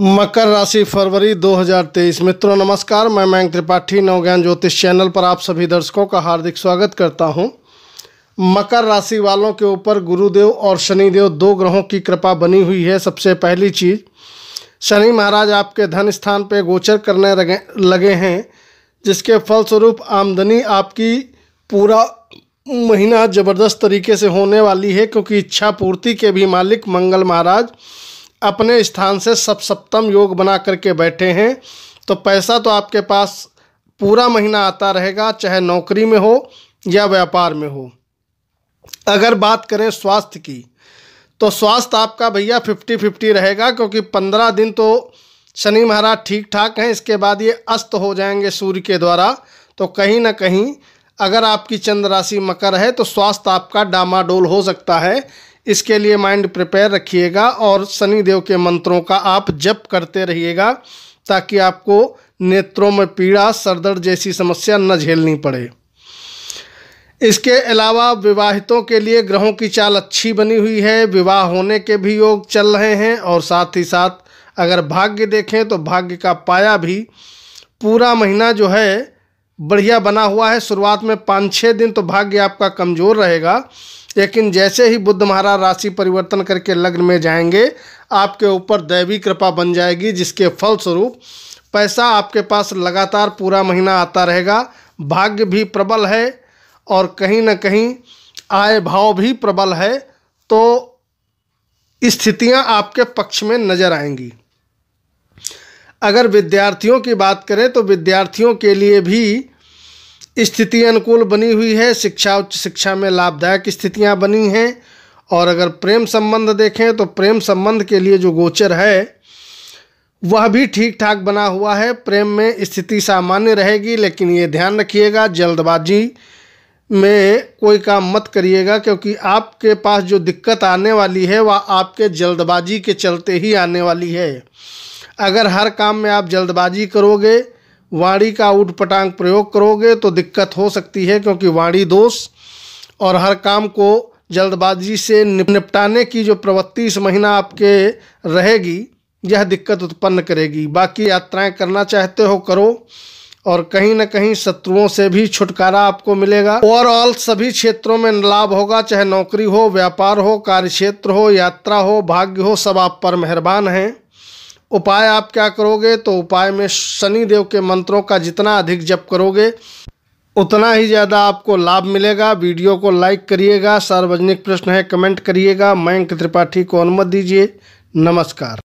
मकर राशि फरवरी 2023 मित्रों नमस्कार मैं मयंक त्रिपाठी नवज्ञान ज्योतिष चैनल पर आप सभी दर्शकों का हार्दिक स्वागत करता हूं मकर राशि वालों के ऊपर गुरुदेव और शनिदेव दो ग्रहों की कृपा बनी हुई है सबसे पहली चीज़ शनि महाराज आपके धन स्थान पर गोचर करने लगे लगे हैं जिसके फलस्वरूप आमदनी आपकी पूरा महीना ज़बरदस्त तरीके से होने वाली है क्योंकि इच्छा पूर्ति के भी मालिक मंगल महाराज अपने स्थान से सब सप्तम योग बना करके बैठे हैं तो पैसा तो आपके पास पूरा महीना आता रहेगा चाहे नौकरी में हो या व्यापार में हो अगर बात करें स्वास्थ्य की तो स्वास्थ्य आपका भैया फिफ्टी फिफ्टी रहेगा क्योंकि पंद्रह दिन तो शनि महाराज ठीक ठाक हैं इसके बाद ये अस्त हो जाएंगे सूर्य के द्वारा तो कहीं ना कहीं अगर आपकी चंद्र राशि मकर है तो स्वास्थ्य आपका डामाडोल हो सकता है इसके लिए माइंड प्रिपेयर रखिएगा और शनि देव के मंत्रों का आप जप करते रहिएगा ताकि आपको नेत्रों में पीड़ा सरदर्द जैसी समस्या न झेलनी पड़े इसके अलावा विवाहितों के लिए ग्रहों की चाल अच्छी बनी हुई है विवाह होने के भी योग चल रहे हैं और साथ ही साथ अगर भाग्य देखें तो भाग्य का पाया भी पूरा महीना जो है बढ़िया बना हुआ है शुरुआत में पाँच छः दिन तो भाग्य आपका कमज़ोर रहेगा लेकिन जैसे ही बुद्ध महाराज राशि परिवर्तन करके लग्न में जाएंगे आपके ऊपर दैवी कृपा बन जाएगी जिसके फलस्वरूप पैसा आपके पास लगातार पूरा महीना आता रहेगा भाग्य भी प्रबल है और कहीं ना कहीं आय भाव भी प्रबल है तो स्थितियां आपके पक्ष में नज़र आएंगी अगर विद्यार्थियों की बात करें तो विद्यार्थियों के लिए भी स्थिति अनुकूल बनी हुई है शिक्षा उच्च शिक्षा में लाभदायक स्थितियाँ बनी हैं और अगर प्रेम संबंध देखें तो प्रेम संबंध के लिए जो गोचर है वह भी ठीक ठाक बना हुआ है प्रेम में स्थिति सामान्य रहेगी लेकिन ये ध्यान रखिएगा जल्दबाजी में कोई काम मत करिएगा क्योंकि आपके पास जो दिक्कत आने वाली है वह आपके जल्दबाजी के चलते ही आने वाली है अगर हर काम में आप जल्दबाजी करोगे वाणी का उठपटांग प्रयोग करोगे तो दिक्कत हो सकती है क्योंकि वाणी दोष और हर काम को जल्दबाजी से निपटाने की जो प्रवृत्ति इस महीना आपके रहेगी यह दिक्कत उत्पन्न करेगी बाकी यात्राएं करना चाहते हो करो और कहीं ना कहीं शत्रुओं से भी छुटकारा आपको मिलेगा ओवरऑल सभी क्षेत्रों में लाभ होगा चाहे नौकरी हो व्यापार हो कार्य क्षेत्र हो यात्रा हो भाग्य हो सब आप पर मेहरबान हैं उपाय आप क्या करोगे तो उपाय में शनि देव के मंत्रों का जितना अधिक जप करोगे उतना ही ज़्यादा आपको लाभ मिलेगा वीडियो को लाइक करिएगा सार्वजनिक प्रश्न है कमेंट करिएगा मयंक त्रिपाठी को अनुमत दीजिए नमस्कार